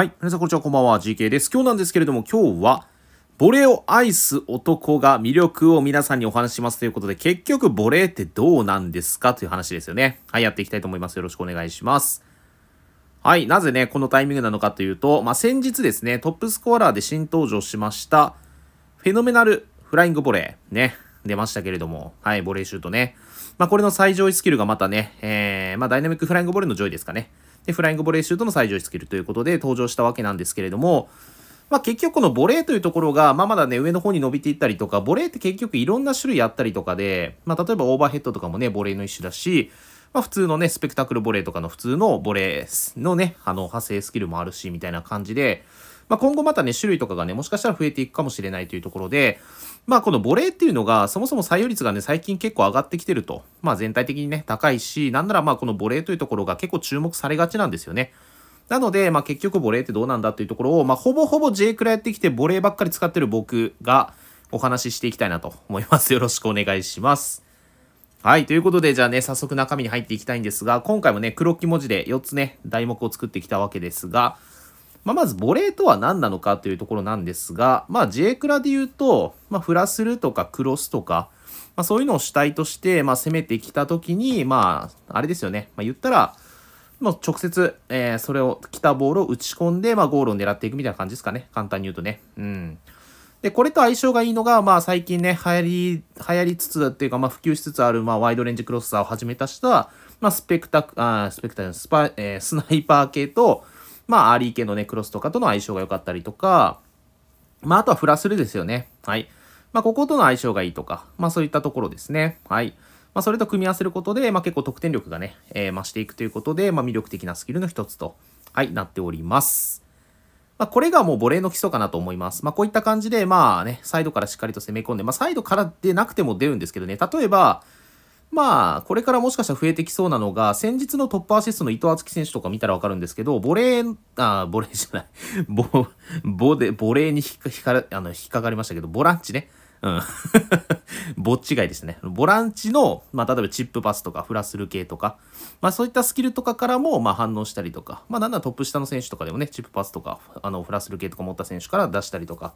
はい。皆さん、こんにちは。こんばんは。GK です。今日なんですけれども、今日は、ボレを愛す男が魅力を皆さんにお話しますということで、結局、ボレーってどうなんですかという話ですよね。はい、やっていきたいと思います。よろしくお願いします。はい。なぜね、このタイミングなのかというと、まあ、先日ですね、トップスコアラーで新登場しました、フェノメナルフライングボレー。ね。出ましたけれども、はい、ボレーシュートね。まあ、これの最上位スキルがまたね、えー、まあ、ダイナミックフライングボレーの上位ですかね。で、フライングボレーシュートの最上位スキルということで登場したわけなんですけれども、まあ、結局このボレーというところが、まあ、まだね、上の方に伸びていったりとか、ボレーって結局いろんな種類あったりとかで、まあ、例えばオーバーヘッドとかもね、ボレーの一種だし、まあ、普通のね、スペクタクルボレーとかの普通のボレーのね、あの、派生スキルもあるし、みたいな感じで、まあ、今後またね、種類とかがね、もしかしたら増えていくかもしれないというところで、まあ、このボレーっていうのが、そもそも採用率がね、最近結構上がってきてると、まあ、全体的にね、高いし、なんならまあ、このボレーというところが結構注目されがちなんですよね。なので、まあ、結局ボレーってどうなんだっていうところを、まあ、ほぼほぼ J クラやってきて、ボレーばっかり使ってる僕がお話ししていきたいなと思います。よろしくお願いします。はい。ということで、じゃあね、早速中身に入っていきたいんですが、今回もね、黒木文字で4つね、題目を作ってきたわけですが、まあ、まず、ボレーとは何なのかというところなんですが、まあ、J クラで言うと、まあ、フラスルとかクロスとか、まあ、そういうのを主体として、まあ、攻めてきたときに、まあ、あれですよね。まあ、言ったら、もう直接、えー、それを、来たボールを打ち込んで、まあ、ゴールを狙っていくみたいな感じですかね。簡単に言うとね。うん。で、これと相性がいいのが、まあ、最近ね、流行り、流行りつつっていうか、まあ、普及しつつある、まあ、ワイドレンジクロスサーを始めた人は、まあ、スペクタク、あスペクタク、スパ、えー、スナイパー系と、まあ、アーリー系のね、クロスとかとの相性が良かったりとか、まあ、あとはフラスルですよね。はい。まあ、こことの相性がいいとか、まあ、そういったところですね。はい。まあ、それと組み合わせることで、まあ、結構得点力がね、えー、増していくということで、まあ、魅力的なスキルの一つと、はい、なっております。まあ、これがもうボレーの基礎かなと思います。まあ、こういった感じで、まあね、サイドからしっかりと攻め込んで、まあ、サイドからでなくても出るんですけどね、例えば、まあ、これからもしかしたら増えてきそうなのが、先日のトップアシストの伊藤敦樹選手とか見たらわかるんですけど、ボレー、あ、ボレーじゃない、ボ、ボで、ボレーに引っか、あの、引っかかりましたけど、ボランチね。うん。ぼっちがいですね。ボランチの、まあ、例えばチップパスとかフラスル系とか、まあ、そういったスキルとかからも、まあ、反応したりとか、まあ、なんならトップ下の選手とかでもね、チップパスとか、あの、フラスル系とか持った選手から出したりとか、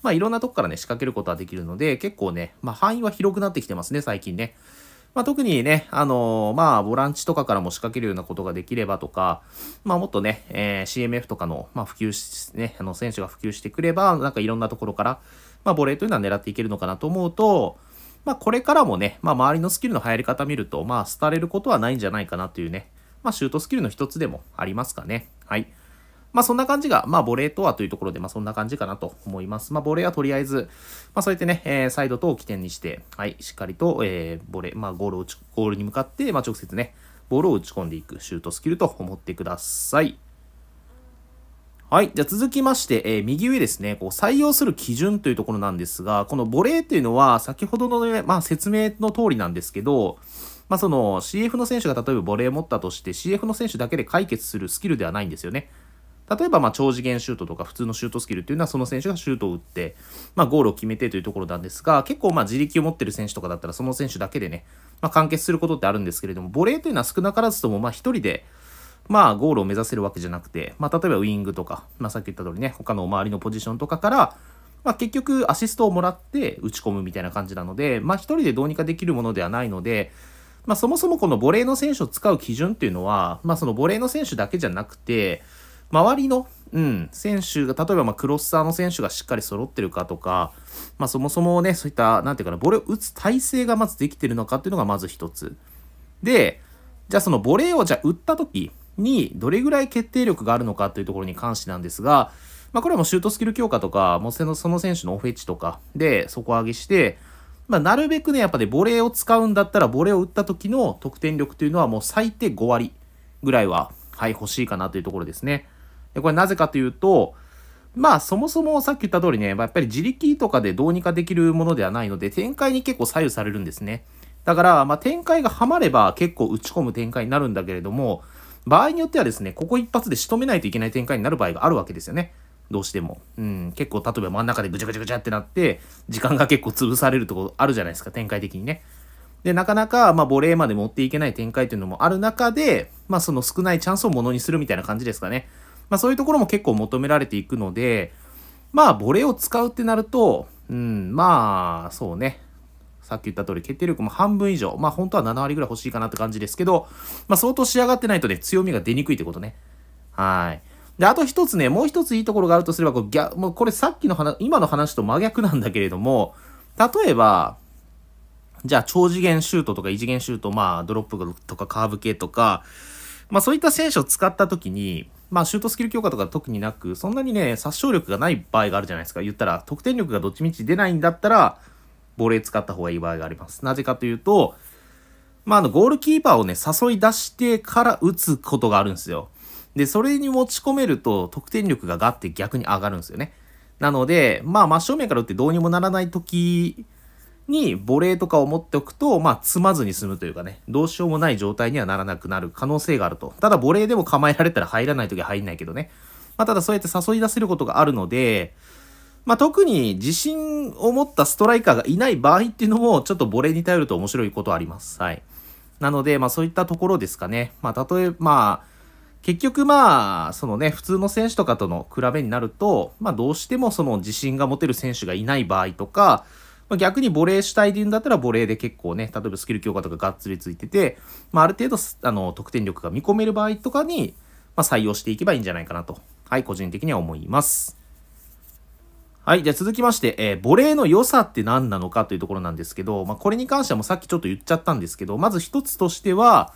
まあ、いろんなとこからね、仕掛けることはできるので、結構ね、まあ、範囲は広くなってきてますね、最近ね。まあ、特にね、あのー、まあ、ボランチとかからも仕掛けるようなことができればとか、まあ、もっとね、えー、CMF とかの、まあ、普及し、ね、あの、選手が普及してくれば、なんかいろんなところから、まあ、ボレーというのは狙っていけるのかなと思うと、まあ、これからもね、まあ、周りのスキルの流行り方見ると、まあ、廃れることはないんじゃないかなというね、まあ、シュートスキルの一つでもありますかね。はい。まあそんな感じが、まあボレーとはというところで、まあそんな感じかなと思います。まあボレーはとりあえず、まあそうやってね、えー、サイドと起点にして、はい、しっかりと、えー、ボレー、まあゴールをゴールに向かって、まあ直接ね、ボールを打ち込んでいくシュートスキルと思ってください。はい。じゃあ続きまして、えー、右上ですね、こう採用する基準というところなんですが、このボレーっていうのは先ほどの、ね、まあ、説明の通りなんですけど、まあ、その CF の選手が例えばボレーを持ったとして CF の選手だけで解決するスキルではないんですよね。例えば、ま超次元シュートとか普通のシュートスキルっていうのはその選手がシュートを打って、まあ、ゴールを決めてというところなんですが、結構まあ自力を持ってる選手とかだったらその選手だけでね、まあ、完結することってあるんですけれども、ボレーというのは少なからずともまあ一人で、まあ、ゴールを目指せるわけじゃなくて、まあ、例えばウィングとか、まあ、さっき言った通りね、他の周りのポジションとかから、まあ、結局アシストをもらって打ち込むみたいな感じなので、まあ、一人でどうにかできるものではないので、まあ、そもそもこのボレーの選手を使う基準っていうのは、まあ、そのボレーの選手だけじゃなくて、周りの、うん、選手が、例えばまクロスサーの選手がしっかり揃ってるかとか、まあ、そもそもね、そういった、なんていうかな、ボレーを打つ体制がまずできてるのかっていうのがまず一つ。で、じゃあそのボレーをじゃあ打った時に、どれぐらい決定力があるのかというところに関してなんですが、まあ、これはもうシュートスキル強化とか、もうそのその選手のオフェチとかで底上げして、まあ、なるべくね、やっぱね、ボレーを使うんだったら、ボレーを打った時の得点力というのはもう最低5割ぐらいは、はい、欲しいかなというところですね。で、これなぜかというと、まあそもそもさっき言った通りね、やっぱり自力とかでどうにかできるものではないので、展開に結構左右されるんですね。だから、まあ、展開がハマれば結構打ち込む展開になるんだけれども、場合によってはですね、ここ一発で仕留めないといけない展開になる場合があるわけですよね。どうしても。うん、結構、例えば真ん中でぐちゃぐちゃぐちゃってなって、時間が結構潰されるとこあるじゃないですか、展開的にね。で、なかなか、まあ、ボレーまで持っていけない展開というのもある中で、まあ、その少ないチャンスをものにするみたいな感じですかね。まあ、そういうところも結構求められていくので、まあ、ボレを使うってなると、うん、まあ、そうね。さっき言った通り、決定力も半分以上。まあ、本当は7割ぐらい欲しいかなって感じですけど、まあ、相当仕上がってないとね、強みが出にくいってことね。はい。で、あと一つね、もう一ついいところがあるとすれば、こうギャもうこれさっきの話、今の話と真逆なんだけれども、例えば、じゃあ超次元シュートとか異次元シュート、まあ、ドロップとかカーブ系とか、まあそういった選手を使った時に、まあ、シュートスキル強化とか特になく、そんなにね、殺傷力がない場合があるじゃないですか。言ったら、得点力がどっちみち出ないんだったら、ボレー使った方がいい場合があります。なぜかというと、まあ、あの、ゴールキーパーをね、誘い出してから打つことがあるんですよ。で、それに持ち込めると、得点力がガって逆に上がるんですよね。なので、まあ、真正面から打ってどうにもならない時にレーとかを持っておくと、まあ、積まずに済むというかね、どうしようもない状態にはならなくなる可能性があると。ただ、ボレーでも構えられたら入らないときは入んないけどね。まあ、ただ、そうやって誘い出せることがあるので、まあ、特に自信を持ったストライカーがいない場合っていうのも、ちょっとボレーに頼ると面白いことあります。はい。なので、まあ、そういったところですかね。まあ、例えば、まあ、結局まあ、そのね、普通の選手とかとの比べになると、まあどうしてもその自信が持てる選手がいない場合とか、まあ、逆にボレー主体で言うんだったら、ボレーで結構ね、例えばスキル強化とかがっつりついてて、まあ、ある程度、あの、得点力が見込める場合とかに、まあ、採用していけばいいんじゃないかなと、はい、個人的には思います。はい。じゃあ続きまして、えー、ボレーの良さって何なのかというところなんですけど、まあ、これに関してはもうさっきちょっと言っちゃったんですけど、まず一つとしては、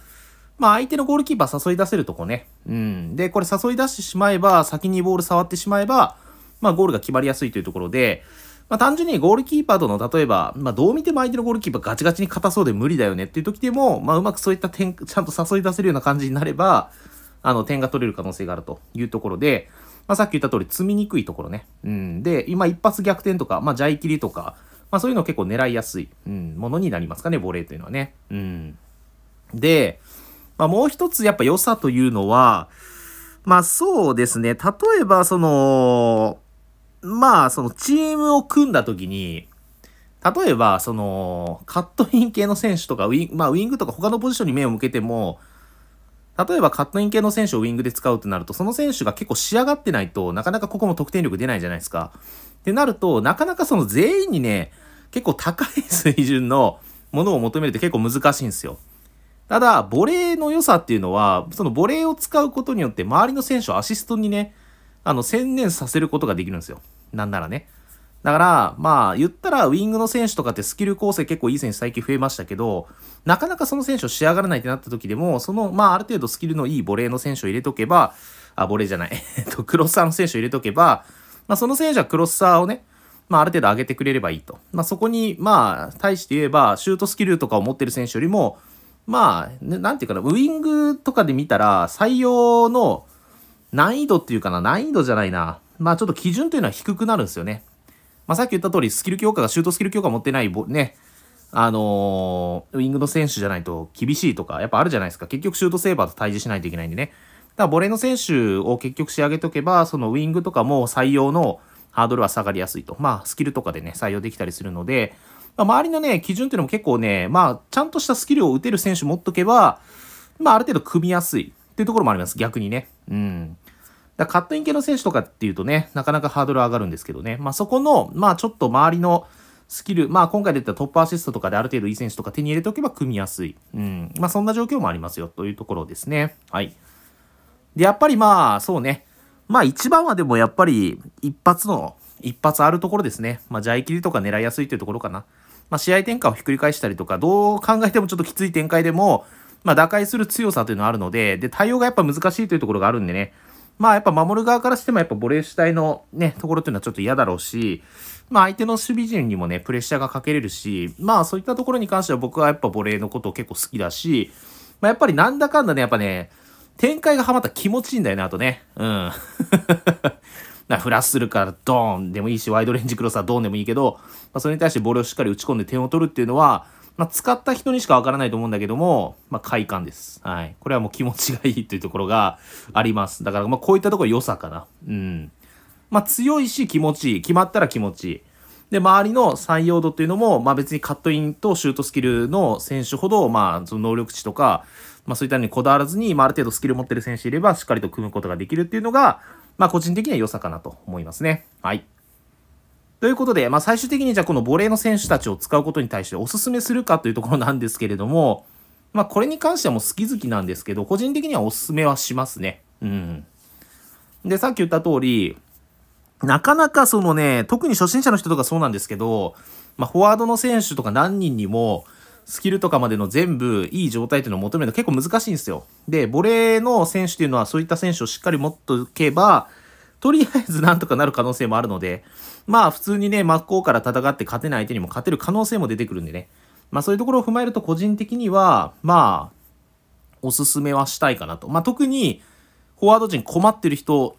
まあ、相手のゴールキーパー誘い出せるとこね。うん。で、これ誘い出してしまえば、先にボール触ってしまえば、まあ、ゴールが決まりやすいというところで、まあ、単純にゴールキーパーとの、例えば、まあ、どう見ても相手のゴールキーパーガチガチに硬そうで無理だよねっていう時でも、まあ、うまくそういった点、ちゃんと誘い出せるような感じになれば、あの、点が取れる可能性があるというところで、まあ、さっき言った通り、積みにくいところね。うん。で、今、一発逆転とか、まあ、ジャイ切りとか、まあ、そういうの結構狙いやすい、うん、ものになりますかね、ボレーというのはね。うん。で、まあ、もう一つやっぱ良さというのは、まあそうですね。例えば、その、まあ、そのチームを組んだ時に、例えば、その、カットイン系の選手とか、ウィン,、まあ、ウィングとか他のポジションに目を向けても、例えばカットイン系の選手をウィングで使うとなると、その選手が結構仕上がってないとなかなかここも得点力出ないじゃないですか。ってなると、なかなかその全員にね、結構高い水準のものを求めるって結構難しいんですよ。ただ、ボレーの良さっていうのは、そのボレーを使うことによって周りの選手をアシストにね、あの、専念させることができるんですよ。なんならね。だから、まあ、言ったら、ウィングの選手とかってスキル構成結構いい選手最近増えましたけど、なかなかその選手を仕上がらないってなった時でも、その、まあ、ある程度スキルのいいボレーの選手を入れとけば、あ、ボレーじゃない、えっと、クロスサーの選手を入れとけば、まあ、その選手はクロスサーをね、まあ、ある程度上げてくれればいいと。まあ、そこに、まあ、対して言えば、シュートスキルとかを持ってる選手よりも、まあ、なんていうかな、ウィングとかで見たら、採用の、難易度っていうかな、難易度じゃないな。まあちょっと基準というのは低くなるんですよね。まあさっき言った通り、スキル強化が、シュートスキル強化持ってない、ね、あのー、ウィングの選手じゃないと厳しいとか、やっぱあるじゃないですか。結局シュートセーバーと対峙しないといけないんでね。だからボレーの選手を結局仕上げとけば、そのウィングとかも採用のハードルは下がりやすいと。まあスキルとかでね、採用できたりするので、まあ、周りのね、基準っていうのも結構ね、まあちゃんとしたスキルを打てる選手持っとけば、まあある程度組みやすいっていうところもあります。逆にね。うん。だカットイン系の選手とかっていうとね、なかなかハードル上がるんですけどね、まあ、そこの、まあ、ちょっと周りのスキル、まあ、今回出たトップアシストとかである程度いい選手とか手に入れておけば組みやすい。うん。まあ、そんな状況もありますよというところですね。はい。で、やっぱりまあ、そうね。まあ、一番はでもやっぱり一発の、一発あるところですね。まあ、ジャイキリとか狙いやすいというところかな。まあ、試合展開をひっくり返したりとか、どう考えてもちょっときつい展開でも、まあ、打開する強さというのはあるので、で、対応がやっぱ難しいというところがあるんでね、まあやっぱ守る側からしてもやっぱボレー主体のね、ところっていうのはちょっと嫌だろうし、まあ相手の守備陣にもね、プレッシャーがかけれるし、まあそういったところに関しては僕はやっぱボレーのことを結構好きだし、まあやっぱりなんだかんだね、やっぱね、展開がハマったら気持ちいいんだよね、あとね。うん。な フラッスルからドーンでもいいし、ワイドレンジクロスはドーンでもいいけど、まあ、それに対してボールをしっかり打ち込んで点を取るっていうのは、まあ、使った人にしかわからないと思うんだけども、まあ、快感です。はい。これはもう気持ちがいいというところがあります。だから、まあ、こういったところ良さかな。うん。まあ、強いし気持ちいい。決まったら気持ちいい。で、周りの採用度っていうのも、まあ、別にカットインとシュートスキルの選手ほど、まあ、その能力値とか、まあ、そういったのにこだわらずに、まあ、ある程度スキル持ってる選手いれば、しっかりと組むことができるっていうのが、まあ、個人的には良さかなと思いますね。はい。ということで、まあ、最終的にじゃあこのボレーの選手たちを使うことに対しておすすめするかというところなんですけれども、まあ、これに関してはもう好き好きなんですけど、個人的にはおすすめはしますね。うん。で、さっき言った通り、なかなかそのね、特に初心者の人とかそうなんですけど、まあ、フォワードの選手とか何人にも、スキルとかまでの全部いい状態というのを求めるの結構難しいんですよ。で、ボレーの選手というのはそういった選手をしっかり持っとけば、とりあえずなんとかなる可能性もあるので、まあ普通にね、真っ向から戦って勝てない相手にも勝てる可能性も出てくるんでね。まあそういうところを踏まえると個人的には、まあ、おすすめはしたいかなと。まあ特に、フォワード陣困ってる人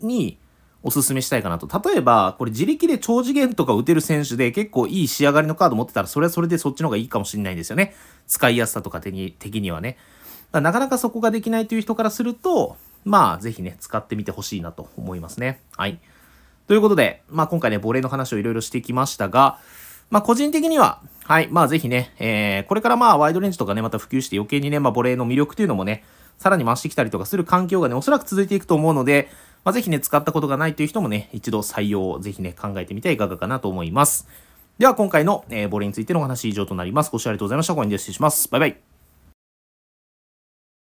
におすすめしたいかなと。例えば、これ自力で超次元とか打てる選手で結構いい仕上がりのカード持ってたら、それはそれでそっちの方がいいかもしれないんですよね。使いやすさとか的にはね。なかなかそこができないという人からすると、まあ、ぜひね、使ってみてほしいなと思いますね。はい。ということで、まあ今回ね、亡霊の話をいろいろしてきましたが、まあ個人的には、はい、まあぜひね、えー、これからまあワイドレンジとかね、また普及して余計にね、まあ亡霊の魅力というのもね、さらに増してきたりとかする環境がね、おそらく続いていくと思うので、まあぜひね、使ったことがないという人もね、一度採用をぜひね、考えてみてはいかがかなと思います。では今回の、えー、亡霊についてのお話以上となります。ご視聴ありがとうございました。ご覧に失礼します。バイバイ。